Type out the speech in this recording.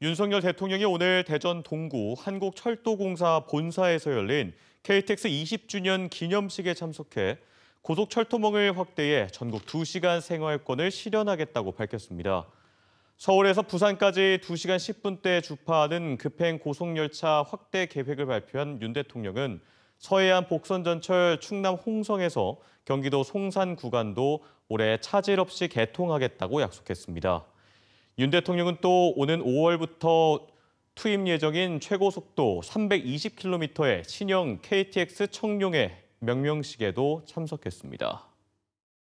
윤석열 대통령이 오늘 대전 동구 한국철도공사 본사에서 열린 KTX 20주년 기념식에 참석해 고속철도망을 확대해 전국 2시간 생활권을 실현하겠다고 밝혔습니다. 서울에서 부산까지 2시간 10분대 주파하는 급행 고속열차 확대 계획을 발표한 윤 대통령은 서해안 복선전철 충남 홍성에서 경기도 송산 구간도 올해 차질 없이 개통하겠다고 약속했습니다. 윤 대통령은 또 오는 5월부터 투입 예정인 최고 속도 320km의 신형 KTX 청룡의 명명식에도 참석했습니다.